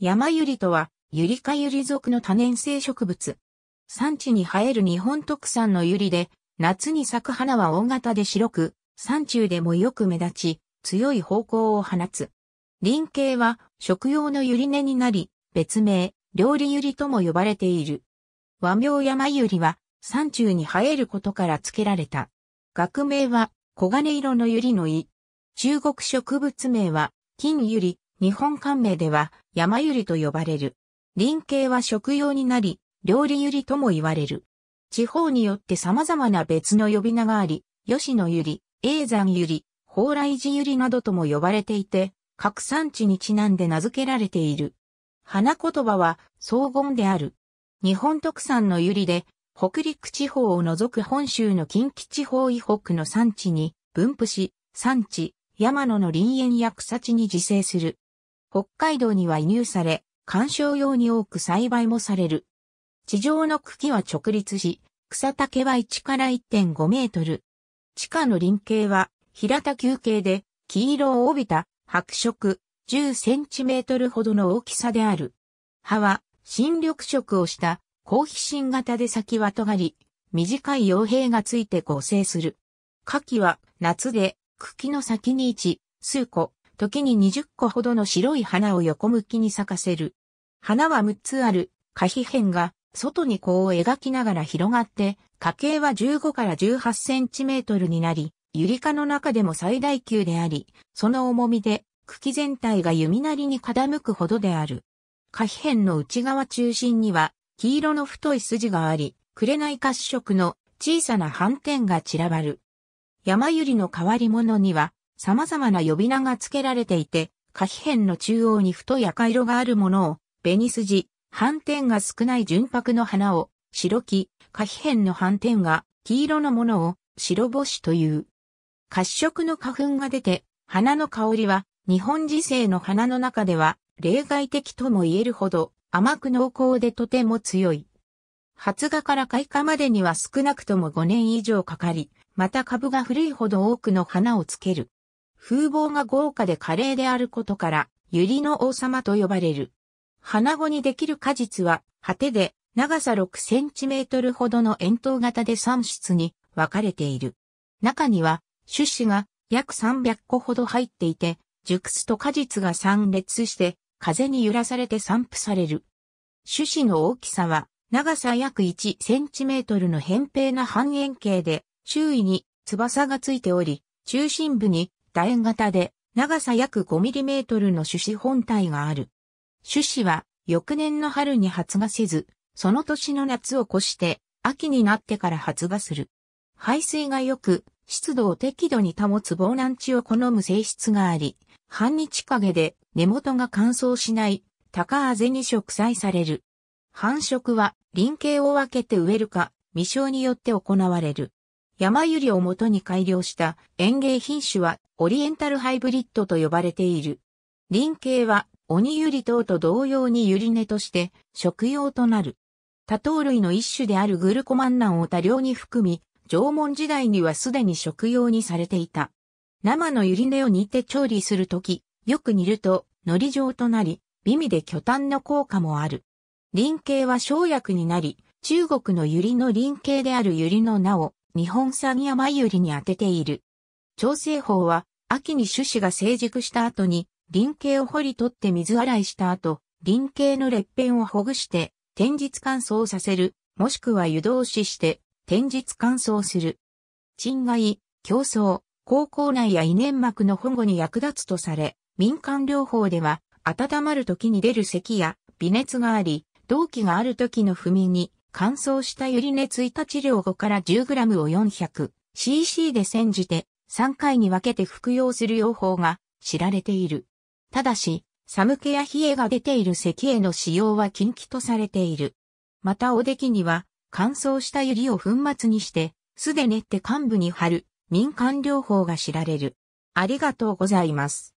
山ゆりとは、ゆりかゆり属の多年生植物。産地に生える日本特産のゆりで、夏に咲く花は大型で白く、山中でもよく目立ち、強い方向を放つ。林形は食用のゆり根になり、別名、料理ゆりとも呼ばれている。和名山ゆりは、山中に生えることから付けられた。学名は、黄金色のゆりの胃。中国植物名は、金ゆり、日本官名では山ゆりと呼ばれる。林系は食用になり、料理ゆりとも言われる。地方によって様々な別の呼び名があり、吉野ゆり、永山ゆり、蓬莱寺ゆりなどとも呼ばれていて、各産地にちなんで名付けられている。花言葉は荘厳である。日本特産のゆりで、北陸地方を除く本州の近畿地方以北の産地に分布し、産地、山野の林園や草地に自生する。北海道には輸入され、観賞用に多く栽培もされる。地上の茎は直立し、草丈は1から1.5メートル。地下の輪径は平田球形で黄色を帯びた白色10センチメートルほどの大きさである。葉は新緑色をした高皮芯型で先は尖り、短い傭兵がついて合成する。夏季は夏で茎の先に1、数個、時に20個ほどの白い花を横向きに咲かせる。花は6つある、花皮片が外にこう描きながら広がって、花径は15から18センチメートルになり、ユリ科の中でも最大級であり、その重みで茎全体が弓なりに傾くほどである。花皮片の内側中心には黄色の太い筋があり、紅褐色の小さな斑点が散らばる。山百合の変わり者には様々な呼び名が付けられていて、可比辺の中央に太い赤色があるものを、紅筋、斑点が少ない純白の花を、白木、可比辺の斑点が黄色のものを、白星という。褐色の花粉が出て、花の香りは、日本時世の花の中では、例外的とも言えるほど、甘く濃厚でとても強い。発芽から開花までには少なくとも5年以上かかり、また株が古いほど多くの花をつける。風貌が豪華で華麗であることから、ユリの王様と呼ばれる。花子にできる果実は、果てで、長さ6センチメートルほどの円筒型で3室に分かれている。中には、種子が約300個ほど入っていて、熟すと果実が散列して、風に揺らされて散布される。種子の大きさは、長さ約1センチメートルの扁平な半円形で、周囲に翼がついており、中心部に楕円型で長さ約 5mm の種子本体がある。種子は翌年の春に発芽せず、その年の夏を越して秋になってから発芽する。排水が良く、湿度を適度に保つ防難地を好む性質があり、半日陰で根元が乾燥しない高あぜに植栽される。繁殖は輪形を分けて植えるか、未生によって行われる。山百合を元に改良した園芸品種はオリエンタルハイブリッドと呼ばれている。林系は鬼百合等と同様に百合根として食用となる。多糖類の一種であるグルコマンナンを多量に含み、縄文時代にはすでに食用にされていた。生の百合根を煮て調理するとき、よく煮ると海苔状となり、美味で巨炭の効果もある。林系は生薬になり、中国の百合の林系である百合の名を日本産やマユりに当てている。調整法は、秋に種子が成熟した後に、輪形を掘り取って水洗いした後、輪形の裂片をほぐして、天日乾燥させる、もしくは湯通しして、天日乾燥する。賃外、競争、高校内や胃粘膜の保護に役立つとされ、民間療法では、温まる時に出る咳や微熱があり、動悸がある時の不眠に乾燥した根つ熱た治療後から 10g を 400cc で煎じて3回に分けて服用する用法が知られている。ただし、寒気や冷えが出ている咳への使用は禁忌とされている。またおできには乾燥したユリを粉末にして素で練って患部に貼る民間療法が知られる。ありがとうございます。